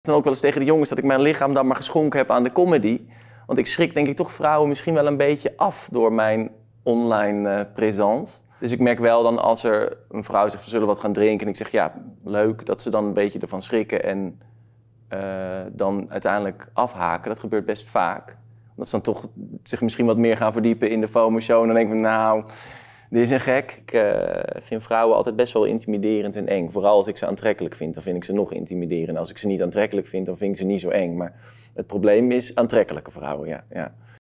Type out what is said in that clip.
dan ook wel eens tegen de jongens dat ik mijn lichaam dan maar geschonken heb aan de comedy. Want ik schrik denk ik toch vrouwen misschien wel een beetje af door mijn online uh, presence. Dus ik merk wel dan als er een vrouw zegt, we zullen wat gaan drinken. En ik zeg, ja, leuk, dat ze dan een beetje ervan schrikken en eh, dan uiteindelijk afhaken. Dat gebeurt best vaak. Omdat ze dan toch zich misschien wat meer gaan verdiepen in de FOMO-show. En dan denk ik, nou, dit is een gek. Ik eh, vind vrouwen altijd best wel intimiderend en eng. Vooral als ik ze aantrekkelijk vind, dan vind ik ze nog intimiderend. Als ik ze niet aantrekkelijk vind, dan vind ik ze niet zo eng. Maar het probleem is aantrekkelijke vrouwen, ja. ja.